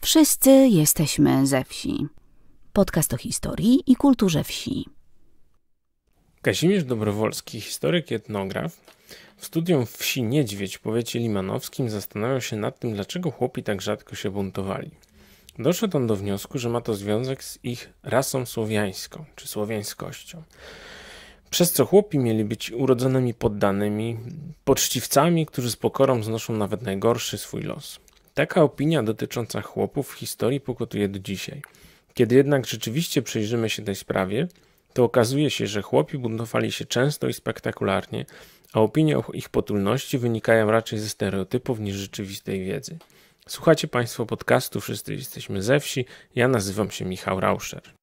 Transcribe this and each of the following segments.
Wszyscy jesteśmy ze wsi. Podcast o historii i kulturze wsi. Kazimierz Dobrowolski, historyk etnograf, w studium wsi Niedźwiedź w powiecie limanowskim zastanawiał się nad tym, dlaczego chłopi tak rzadko się buntowali. Doszedł on do wniosku, że ma to związek z ich rasą słowiańską czy słowiańskością, przez co chłopi mieli być urodzonymi poddanymi, poczciwcami, którzy z pokorą znoszą nawet najgorszy swój los. Taka opinia dotycząca chłopów w historii pokutuje do dzisiaj. Kiedy jednak rzeczywiście przyjrzymy się tej sprawie, to okazuje się, że chłopi buntowali się często i spektakularnie, a opinie o ich potulności wynikają raczej ze stereotypów niż rzeczywistej wiedzy. Słuchacie Państwo podcastu Wszyscy jesteśmy ze wsi. Ja nazywam się Michał Rauscher.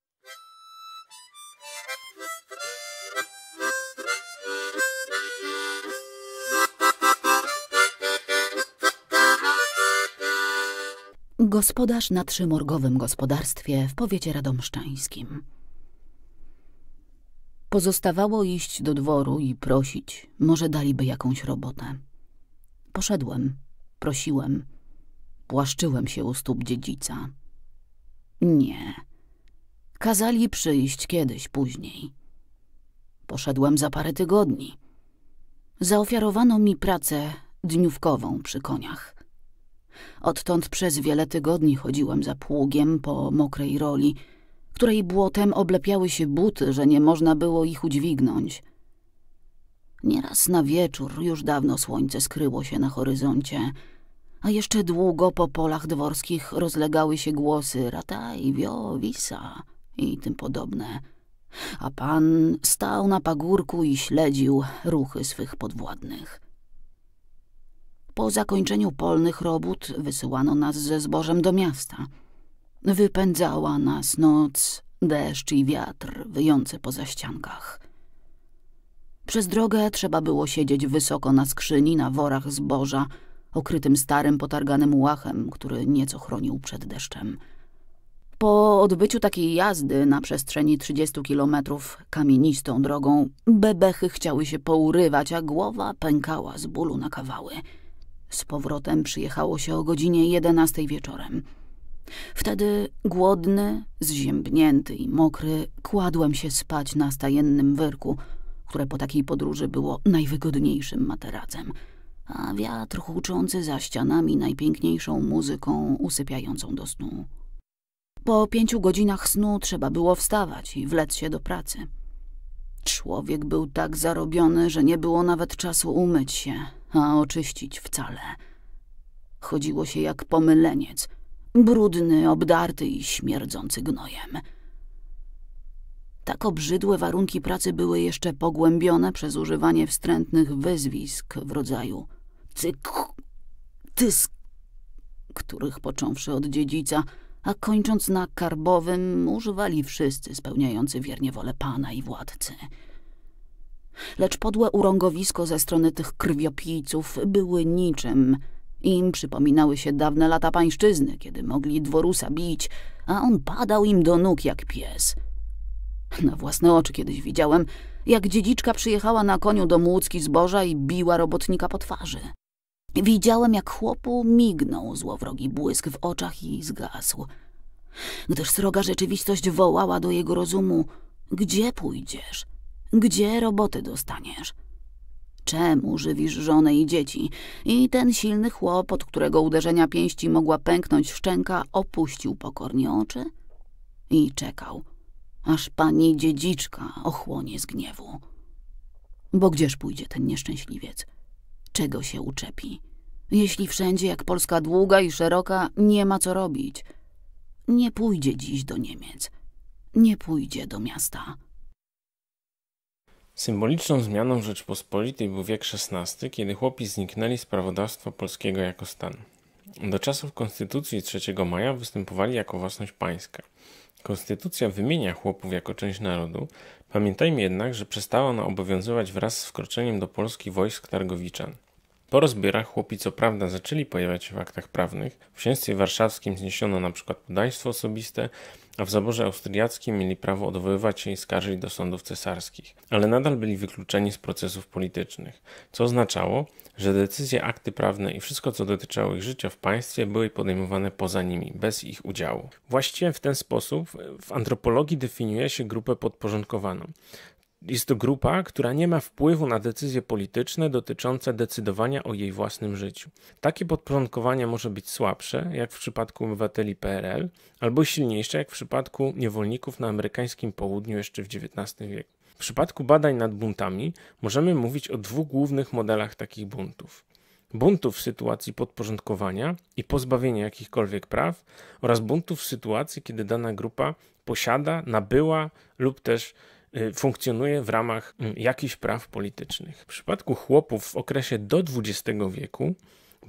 Gospodarz na trzymorgowym gospodarstwie w powiecie radomszczańskim. Pozostawało iść do dworu i prosić, może daliby jakąś robotę. Poszedłem, prosiłem spłaszczyłem się u stóp dziedzica. Nie. Kazali przyjść kiedyś później. Poszedłem za parę tygodni. Zaofiarowano mi pracę dniówkową przy koniach. Odtąd przez wiele tygodni chodziłem za pługiem po mokrej roli, której błotem oblepiały się buty, że nie można było ich udźwignąć. Nieraz na wieczór już dawno słońce skryło się na horyzoncie – a jeszcze długo po polach dworskich rozlegały się głosy rataj, wio, wisa i tym podobne. A pan stał na pagórku i śledził ruchy swych podwładnych. Po zakończeniu polnych robót wysyłano nas ze zbożem do miasta. Wypędzała nas noc, deszcz i wiatr wyjące poza ściankach. Przez drogę trzeba było siedzieć wysoko na skrzyni, na worach zboża, okrytym starym, potarganym łachem, który nieco chronił przed deszczem. Po odbyciu takiej jazdy na przestrzeni 30 kilometrów kamienistą drogą, bebechy chciały się pourywać, a głowa pękała z bólu na kawały. Z powrotem przyjechało się o godzinie 11 wieczorem. Wtedy głodny, zziębnięty i mokry kładłem się spać na stajennym wyrku, które po takiej podróży było najwygodniejszym materacem – a wiatr huczący za ścianami najpiękniejszą muzyką usypiającą do snu. Po pięciu godzinach snu trzeba było wstawać i wlec się do pracy. Człowiek był tak zarobiony, że nie było nawet czasu umyć się, a oczyścić wcale. Chodziło się jak pomyleniec, brudny, obdarty i śmierdzący gnojem. Tak obrzydłe warunki pracy były jeszcze pogłębione przez używanie wstrętnych wyzwisk w rodzaju cyk, tysk, których począwszy od dziedzica, a kończąc na karbowym, używali wszyscy spełniający wiernie wolę pana i władcy. Lecz podłe urągowisko ze strony tych krwiopijców były niczym. Im przypominały się dawne lata pańszczyzny, kiedy mogli dworusa bić, a on padał im do nóg jak pies. Na własne oczy kiedyś widziałem, jak dziedziczka przyjechała na koniu do młódzki zboża i biła robotnika po twarzy. Widziałem, jak chłopu mignął złowrogi błysk w oczach i zgasł. Gdyż sroga rzeczywistość wołała do jego rozumu, gdzie pójdziesz? Gdzie roboty dostaniesz? Czemu żywisz żonę i dzieci? I ten silny chłop, od którego uderzenia pięści mogła pęknąć szczęka, opuścił pokornie oczy i czekał aż pani dziedziczka ochłonie z gniewu. Bo gdzież pójdzie ten nieszczęśliwiec? Czego się uczepi? Jeśli wszędzie, jak Polska długa i szeroka, nie ma co robić. Nie pójdzie dziś do Niemiec. Nie pójdzie do miasta. Symboliczną zmianą Rzeczpospolitej był wiek XVI, kiedy chłopi zniknęli z prawodawstwa polskiego jako stan do czasów Konstytucji 3 maja występowali jako własność pańska. Konstytucja wymienia chłopów jako część narodu, pamiętajmy jednak, że przestała ona obowiązywać wraz z wkroczeniem do Polski wojsk Targowiczan. Po rozbiorach chłopi co prawda zaczęli pojawiać się w aktach prawnych. W księstwie warszawskim zniesiono na przykład podaństwo osobiste, a w zaborze austriackim mieli prawo odwoływać się i skarżyć do sądów cesarskich, ale nadal byli wykluczeni z procesów politycznych, co oznaczało, że decyzje, akty prawne i wszystko, co dotyczyło ich życia w państwie, były podejmowane poza nimi, bez ich udziału. Właściwie w ten sposób w antropologii definiuje się grupę podporządkowaną. Jest to grupa, która nie ma wpływu na decyzje polityczne dotyczące decydowania o jej własnym życiu. Takie podporządkowanie może być słabsze, jak w przypadku obywateli PRL, albo silniejsze, jak w przypadku niewolników na amerykańskim południu jeszcze w XIX wieku. W przypadku badań nad buntami możemy mówić o dwóch głównych modelach takich buntów buntów w sytuacji podporządkowania i pozbawienia jakichkolwiek praw oraz buntów w sytuacji, kiedy dana grupa posiada, nabyła lub też Y, funkcjonuje w ramach mm, jakichś praw politycznych. W przypadku chłopów w okresie do XX wieku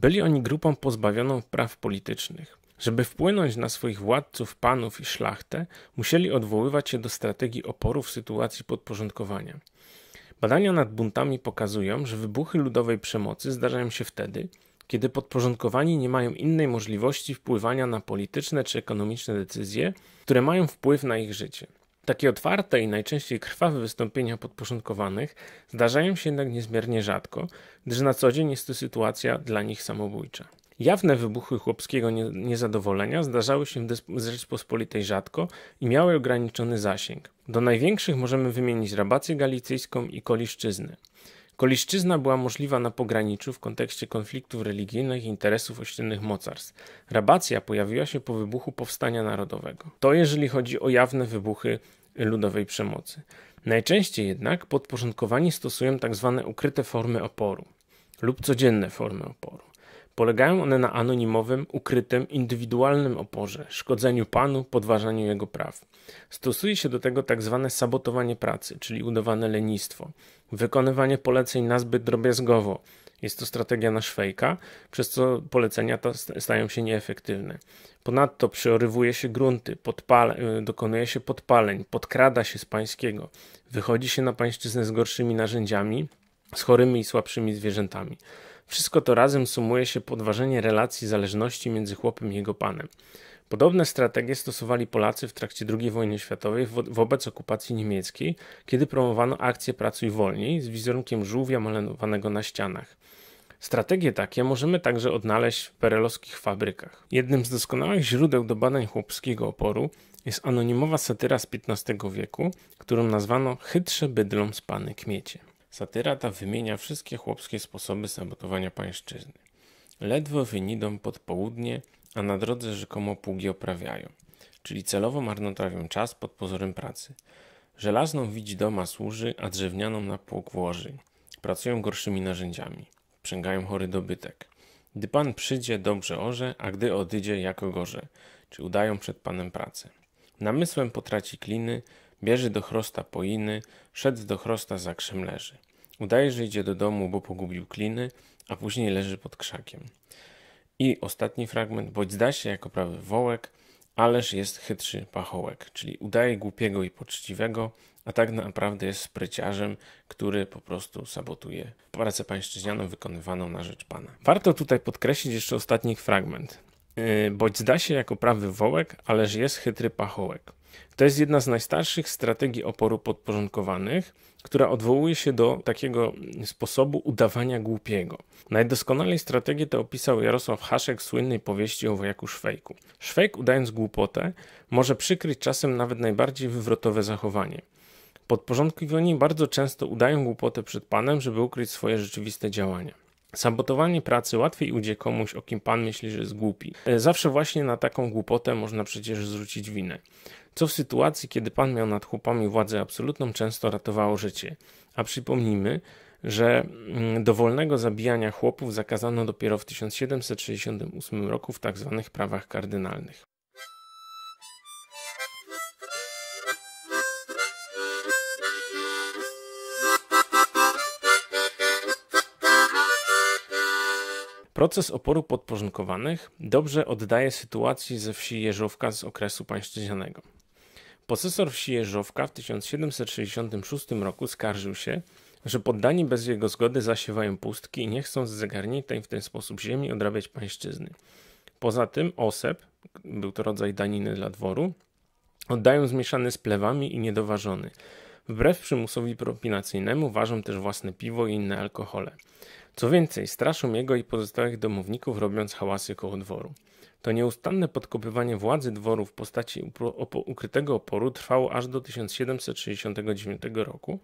byli oni grupą pozbawioną praw politycznych. Żeby wpłynąć na swoich władców, panów i szlachtę, musieli odwoływać się do strategii oporu w sytuacji podporządkowania. Badania nad buntami pokazują, że wybuchy ludowej przemocy zdarzają się wtedy, kiedy podporządkowani nie mają innej możliwości wpływania na polityczne czy ekonomiczne decyzje, które mają wpływ na ich życie. Takie otwarte i najczęściej krwawe wystąpienia podporządkowanych zdarzają się jednak niezmiernie rzadko, gdyż na co dzień jest to sytuacja dla nich samobójcza. Jawne wybuchy chłopskiego niezadowolenia zdarzały się w Rzeczpospolitej rzadko i miały ograniczony zasięg. Do największych możemy wymienić Rabację Galicyjską i Koliszczyznę. Koliszczyzna była możliwa na pograniczu w kontekście konfliktów religijnych i interesów ościennych mocarstw. Rabacja pojawiła się po wybuchu Powstania Narodowego. To jeżeli chodzi o jawne wybuchy ludowej przemocy. Najczęściej jednak podporządkowani stosują tzw. Tak ukryte formy oporu lub codzienne formy oporu. Polegają one na anonimowym, ukrytym, indywidualnym oporze, szkodzeniu panu, podważaniu jego praw. Stosuje się do tego tak zwane sabotowanie pracy, czyli udawane lenistwo, wykonywanie poleceń nazbyt drobiazgowo. Jest to strategia na szwejka, przez co polecenia te stają się nieefektywne. Ponadto przeorywuje się grunty, podpale, y, dokonuje się podpaleń, podkrada się z pańskiego, wychodzi się na pańszczyznę z gorszymi narzędziami, z chorymi i słabszymi zwierzętami. Wszystko to razem sumuje się podważenie relacji zależności między chłopem i jego panem. Podobne strategie stosowali Polacy w trakcie II wojny światowej wo wobec okupacji niemieckiej, kiedy promowano akcję Pracuj Wolniej z wizerunkiem żółwia malowanego na ścianach. Strategie takie możemy także odnaleźć w perelowskich fabrykach. Jednym z doskonałych źródeł do badań chłopskiego oporu jest anonimowa satyra z XV wieku, którą nazwano Chytrze bydlą z pany kmiecie. Satyra ta wymienia wszystkie chłopskie sposoby sabotowania pańszczyzny. Ledwo wynidą pod południe, a na drodze rzekomo pługi oprawiają, czyli celowo marnotrawią czas pod pozorem pracy. Żelazną widzi doma służy, a drewnianą na pług włoży. Pracują gorszymi narzędziami. Przęgają chory dobytek. Gdy pan przyjdzie, dobrze orze, a gdy odydzie, jako gorze. Czy udają przed panem pracę. Namysłem potraci kliny, Bierze do chrosta poiny, szedł do chrosta za krzem leży. Udaje, że idzie do domu, bo pogubił kliny, a później leży pod krzakiem. I ostatni fragment, bądź zda się jako prawy wołek, ależ jest chytrzy pachołek, czyli udaje głupiego i poczciwego, a tak naprawdę jest spryciarzem, który po prostu sabotuje pracę pańszczyznianą wykonywaną na rzecz pana. Warto tutaj podkreślić jeszcze ostatni fragment. Yy, bądź zda się jako prawy wołek, ależ jest chytry pachołek. To jest jedna z najstarszych strategii oporu podporządkowanych, która odwołuje się do takiego sposobu udawania głupiego. Najdoskonalej strategię tę opisał Jarosław Haszek w słynnej powieści o wojaku Szwejku. Szwejk, udając głupotę, może przykryć czasem nawet najbardziej wywrotowe zachowanie. Podporządkowani bardzo często udają głupotę przed panem, żeby ukryć swoje rzeczywiste działania. Sabotowanie pracy łatwiej ujdzie komuś, o kim pan myśli, że jest głupi. E, zawsze właśnie na taką głupotę można przecież zrzucić winę co w sytuacji, kiedy pan miał nad chłopami władzę absolutną, często ratowało życie. A przypomnijmy, że mm, dowolnego zabijania chłopów zakazano dopiero w 1768 roku w tzw. Tak prawach kardynalnych. Proces oporu podporządkowanych dobrze oddaje sytuacji ze wsi Jeżówka z okresu pańszczyźnianego. Posesor wsi Jeżowka w 1766 roku skarżył się, że poddani bez jego zgody zasiewają pustki i nie chcą z zagarniętej w ten sposób ziemi odrabiać pańszczyzny. Poza tym osep, był to rodzaj daniny dla dworu, oddają zmieszany z plewami i niedoważony. Wbrew przymusowi propinacyjnemu ważą też własne piwo i inne alkohole. Co więcej, straszą jego i pozostałych domowników, robiąc hałasy koło dworu. To nieustanne podkopywanie władzy dworu w postaci ukrytego oporu trwało aż do 1769 roku,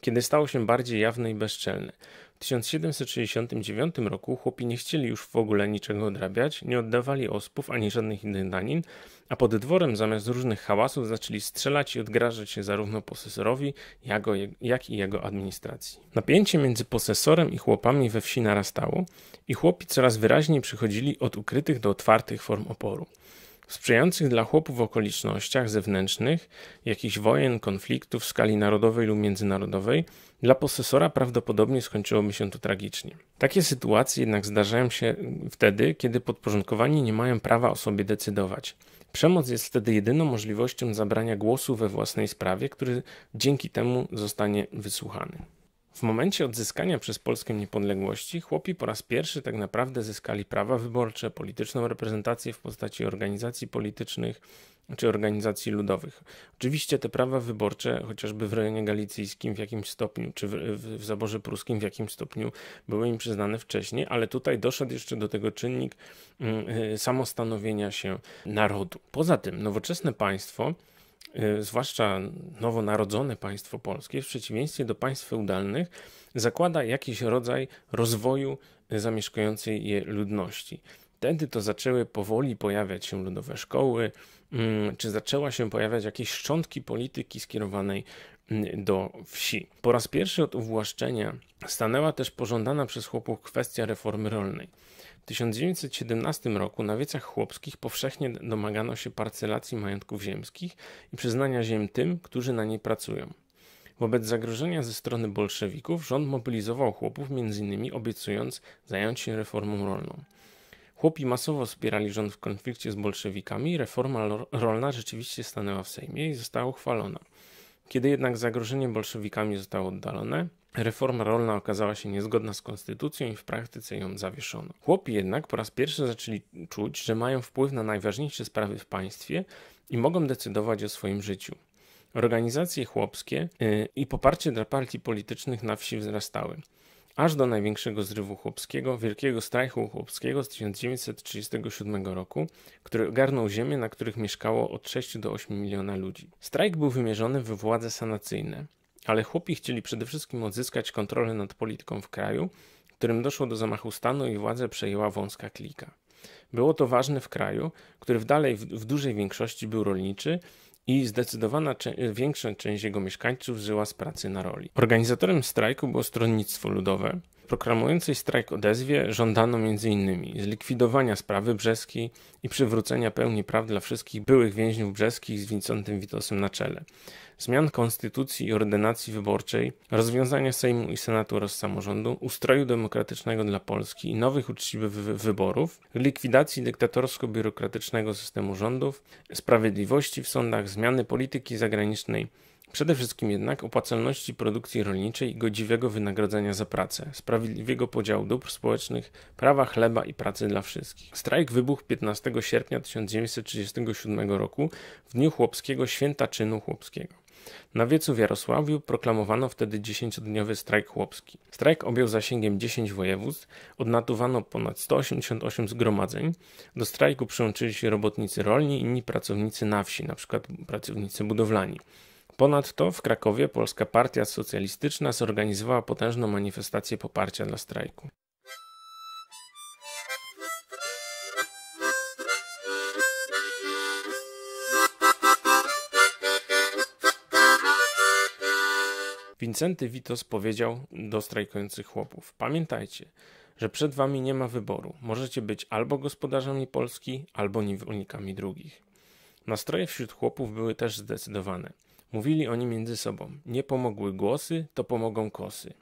kiedy stało się bardziej jawne i bezczelne. W 1769 roku chłopi nie chcieli już w ogóle niczego odrabiać, nie oddawali ospów ani żadnych innych danin, a pod dworem zamiast różnych hałasów zaczęli strzelać i odgrażać się zarówno posesorowi, jak i jego administracji. Napięcie między posesorem i chłopami we wsi narastało i chłopi coraz wyraźniej przychodzili od ukrytych do otwartych form oporu. W sprzyjających dla chłopów okolicznościach zewnętrznych, jakichś wojen, konfliktów w skali narodowej lub międzynarodowej, dla posesora prawdopodobnie skończyłoby się to tragicznie. Takie sytuacje jednak zdarzają się wtedy, kiedy podporządkowani nie mają prawa o sobie decydować. Przemoc jest wtedy jedyną możliwością zabrania głosu we własnej sprawie, który dzięki temu zostanie wysłuchany. W momencie odzyskania przez Polskę niepodległości chłopi po raz pierwszy tak naprawdę zyskali prawa wyborcze, polityczną reprezentację w postaci organizacji politycznych czy organizacji ludowych. Oczywiście te prawa wyborcze, chociażby w rejonie galicyjskim w jakimś stopniu, czy w, w, w zaborze pruskim w jakimś stopniu, były im przyznane wcześniej, ale tutaj doszedł jeszcze do tego czynnik mm, y, samostanowienia się narodu. Poza tym, nowoczesne państwo E, zwłaszcza nowonarodzone państwo polskie, w przeciwieństwie do państw feudalnych, zakłada jakiś rodzaj rozwoju e, zamieszkującej je ludności. Wtedy to zaczęły powoli pojawiać się ludowe szkoły, mm, czy zaczęła się pojawiać jakieś szczątki polityki skierowanej mm, do wsi. Po raz pierwszy od uwłaszczenia stanęła też pożądana przez chłopów kwestia reformy rolnej. W 1917 roku na wiecach chłopskich powszechnie domagano się parcelacji majątków ziemskich i przyznania ziem tym, którzy na niej pracują. Wobec zagrożenia ze strony bolszewików rząd mobilizował chłopów m.in. obiecując zająć się reformą rolną. Chłopi masowo wspierali rząd w konflikcie z bolszewikami, reforma rolna rzeczywiście stanęła w Sejmie i została uchwalona. Kiedy jednak zagrożenie bolszewikami zostało oddalone, Reforma rolna okazała się niezgodna z konstytucją i w praktyce ją zawieszono. Chłopi jednak po raz pierwszy zaczęli czuć, że mają wpływ na najważniejsze sprawy w państwie i mogą decydować o swoim życiu. Organizacje chłopskie y, i poparcie dla partii politycznych na wsi wzrastały. Aż do największego zrywu chłopskiego, wielkiego strajku chłopskiego z 1937 roku, który ogarnął ziemię, na których mieszkało od 6 do 8 miliona ludzi. Strajk był wymierzony w władze sanacyjne ale chłopi chcieli przede wszystkim odzyskać kontrolę nad polityką w kraju, w którym doszło do zamachu stanu i władzę przejęła wąska klika. Było to ważne w kraju, który w dalej w dużej większości był rolniczy i zdecydowana większa część jego mieszkańców żyła z pracy na roli. Organizatorem strajku było stronnictwo ludowe. Proklamującej strajk odezwie żądano m.in. zlikwidowania sprawy Brzeskiej i przywrócenia pełni praw dla wszystkich byłych więźniów brzeskich z Wincentym Witosem na czele zmian konstytucji i ordynacji wyborczej, rozwiązania Sejmu i Senatu oraz samorządu, ustroju demokratycznego dla Polski i nowych uczciwych wyborów, likwidacji dyktatorsko-biurokratycznego systemu rządów, sprawiedliwości w sądach, zmiany polityki zagranicznej, Przede wszystkim jednak opłacalności produkcji rolniczej i godziwego wynagrodzenia za pracę, sprawiedliwego podziału dóbr społecznych, prawa chleba i pracy dla wszystkich. Strajk wybuchł 15 sierpnia 1937 roku w dniu chłopskiego święta czynu chłopskiego. Na wiecu w Jarosławiu proklamowano wtedy 10-dniowy strajk chłopski. Strajk objął zasięgiem 10 województw, odnotowano ponad 188 zgromadzeń. Do strajku przyłączyli się robotnicy rolni i inni pracownicy na wsi, np. pracownicy budowlani. Ponadto w Krakowie Polska Partia Socjalistyczna zorganizowała potężną manifestację poparcia dla strajku. Wincenty Witos powiedział do strajkujących chłopów: Pamiętajcie, że przed wami nie ma wyboru. Możecie być albo gospodarzami Polski, albo niewolnikami drugich. Nastroje wśród chłopów były też zdecydowane. Mówili oni między sobą: Nie pomogły głosy, to pomogą kosy.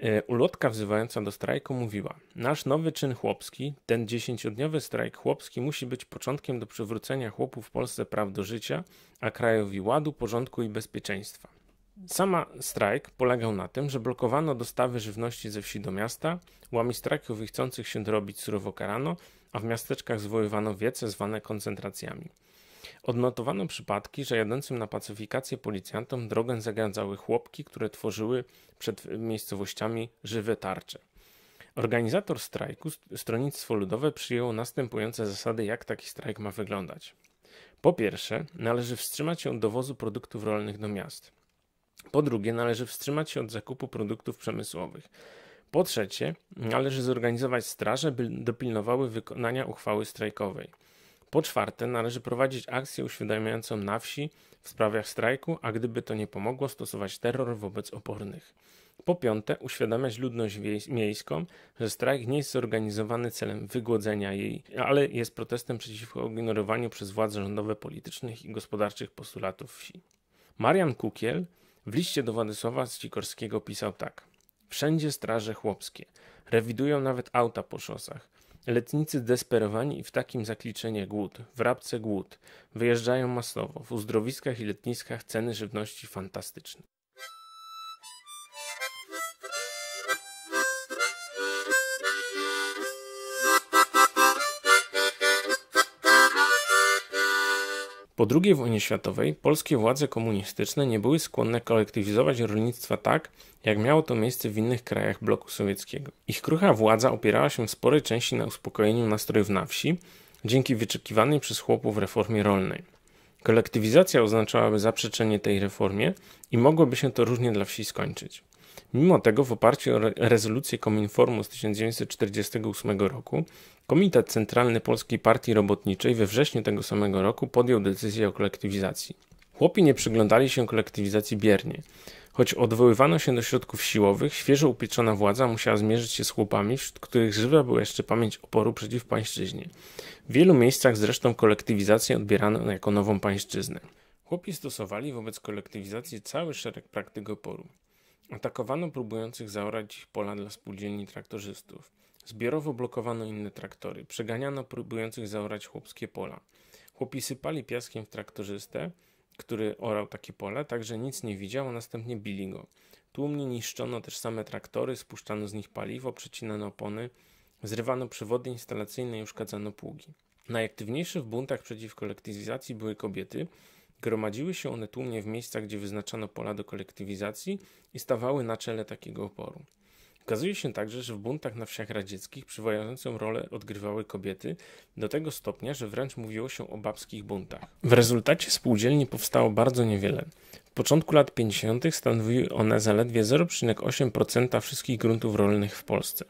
E, ulotka wzywająca do strajku mówiła: Nasz nowy czyn chłopski, ten dziesięciodniowy strajk chłopski, musi być początkiem do przywrócenia chłopów w Polsce praw do życia, a krajowi ładu, porządku i bezpieczeństwa. Sama strajk polegał na tym, że blokowano dostawy żywności ze wsi do miasta, strajków i chcących się dorobić surowo karano, a w miasteczkach zwoływano wiece zwane koncentracjami. Odnotowano przypadki, że jadącym na pacyfikację policjantom drogę zagradzały chłopki, które tworzyły przed miejscowościami żywe tarcze. Organizator strajku, Stronnictwo Ludowe, przyjęło następujące zasady, jak taki strajk ma wyglądać. Po pierwsze, należy wstrzymać się od dowozu produktów rolnych do miast. Po drugie, należy wstrzymać się od zakupu produktów przemysłowych. Po trzecie, należy zorganizować straże, by dopilnowały wykonania uchwały strajkowej. Po czwarte, należy prowadzić akcję uświadamiającą na wsi w sprawach strajku, a gdyby to nie pomogło, stosować terror wobec opornych. Po piąte, uświadamiać ludność miejską, że strajk nie jest zorganizowany celem wygłodzenia jej, ale jest protestem przeciwko ignorowaniu przez władze rządowe politycznych i gospodarczych postulatów wsi. Marian Kukiel w liście do Władysława Sikorskiego pisał tak. Wszędzie straże chłopskie. Rewidują nawet auta po szosach. Letnicy desperowani i w takim zakliczenie głód, w rabce głód, wyjeżdżają masowo, w uzdrowiskach i letniskach ceny żywności fantastyczne. Po II wojnie światowej polskie władze komunistyczne nie były skłonne kolektywizować rolnictwa tak, jak miało to miejsce w innych krajach bloku sowieckiego. Ich krucha władza opierała się w sporej części na uspokojeniu nastrojów na wsi dzięki wyczekiwanej przez chłopów reformie rolnej. Kolektywizacja oznaczałaby zaprzeczenie tej reformie i mogłoby się to różnie dla wsi skończyć. Mimo tego, w oparciu o rezolucję Kominformu z 1948 roku, Komitet Centralny Polskiej Partii Robotniczej we wrześniu tego samego roku podjął decyzję o kolektywizacji. Chłopi nie przyglądali się kolektywizacji biernie. Choć odwoływano się do środków siłowych, świeżo upieczona władza musiała zmierzyć się z chłopami, wśród których żywa była jeszcze pamięć oporu przeciw pańszczyźnie. W wielu miejscach zresztą kolektywizację odbierano jako nową pańszczyznę. Chłopi stosowali wobec kolektywizacji cały szereg praktyk oporu. Atakowano próbujących zaorać pola dla spółdzielni traktorzystów. Zbiorowo blokowano inne traktory, przeganiano próbujących zaorać chłopskie pola. Chłopi sypali piaskiem w traktorzystę, który orał takie pola, tak że nic nie widział, a następnie bili go. Tłumnie niszczono też same traktory, spuszczano z nich paliwo, przecinano opony, zrywano przewody instalacyjne i uszkadzano pługi. Najaktywniejsze w buntach przeciw kolektywizacji były kobiety – Gromadziły się one tłumnie w miejscach, gdzie wyznaczano pola do kolektywizacji i stawały na czele takiego oporu. Okazuje się także, że w buntach na wsiach radzieckich przywołującą rolę odgrywały kobiety do tego stopnia, że wręcz mówiło się o babskich buntach. W rezultacie spółdzielni powstało bardzo niewiele. W początku lat 50. stanowiły one zaledwie 0,8% wszystkich gruntów rolnych w Polsce.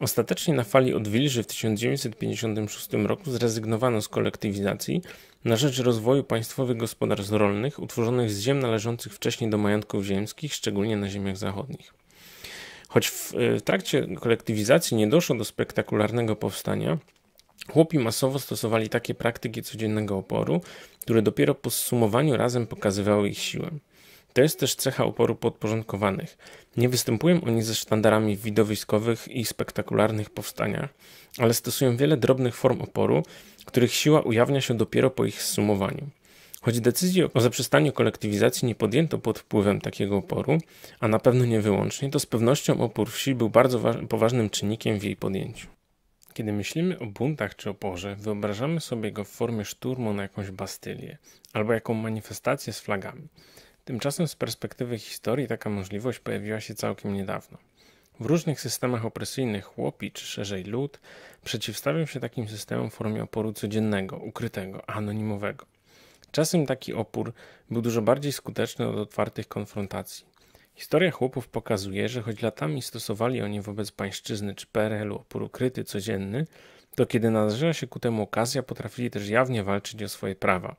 Ostatecznie na fali odwilży w 1956 roku zrezygnowano z kolektywizacji na rzecz rozwoju państwowych gospodarstw rolnych utworzonych z ziem należących wcześniej do majątków ziemskich, szczególnie na ziemiach zachodnich. Choć w, y, w trakcie kolektywizacji nie doszło do spektakularnego powstania, Chłopi masowo stosowali takie praktyki codziennego oporu, które dopiero po zsumowaniu razem pokazywały ich siłę. To jest też cecha oporu podporządkowanych. Nie występują oni ze sztandarami widowiskowych i spektakularnych powstaniach, ale stosują wiele drobnych form oporu, których siła ujawnia się dopiero po ich zsumowaniu. Choć decyzji o zaprzestaniu kolektywizacji nie podjęto pod wpływem takiego oporu, a na pewno nie wyłącznie, to z pewnością opór wsi był bardzo poważnym czynnikiem w jej podjęciu. Kiedy myślimy o buntach czy oporze, wyobrażamy sobie go w formie szturmu na jakąś bastylię albo jaką manifestację z flagami. Tymczasem z perspektywy historii taka możliwość pojawiła się całkiem niedawno. W różnych systemach opresyjnych chłopi, czy szerzej lud, przeciwstawią się takim systemom w formie oporu codziennego, ukrytego, anonimowego. Czasem taki opór był dużo bardziej skuteczny od otwartych konfrontacji. Historia chłopów pokazuje, że choć latami stosowali oni wobec pańszczyzny czy PRL-u opór ukryty, codzienny, to kiedy nadarzyła się ku temu okazja, potrafili też jawnie walczyć o swoje prawa.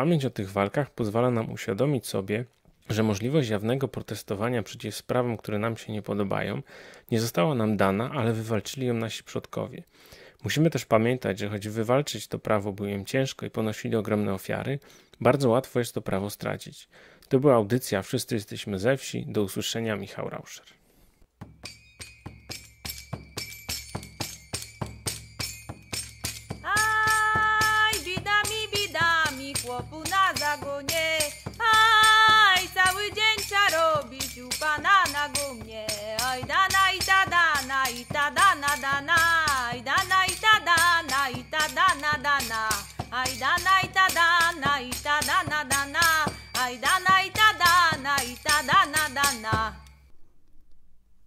Pamięć o tych walkach pozwala nam uświadomić sobie, że możliwość jawnego protestowania przeciw sprawom, które nam się nie podobają, nie została nam dana, ale wywalczyli ją nasi przodkowie. Musimy też pamiętać, że choć wywalczyć to prawo było im ciężko i ponosili ogromne ofiary, bardzo łatwo jest to prawo stracić. To była audycja Wszyscy jesteśmy ze wsi. Do usłyszenia, Michał Rauscher.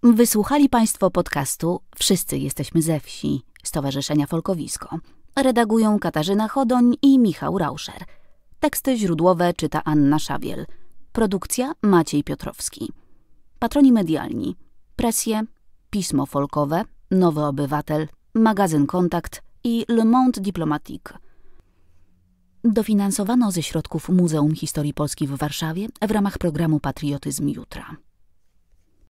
Wysłuchali Państwo podcastu Wszyscy jesteśmy ze wsi Stowarzyszenia Folkowisko. Redagują Katarzyna Chodoń i Michał Rauscher. Teksty źródłowe czyta Anna Szawiel. Produkcja Maciej Piotrowski. Patroni medialni. Presje, Pismo Folkowe, Nowy Obywatel, Magazyn Kontakt i Le Monde Diplomatique. Dofinansowano ze środków Muzeum Historii Polski w Warszawie w ramach programu Patriotyzm Jutra.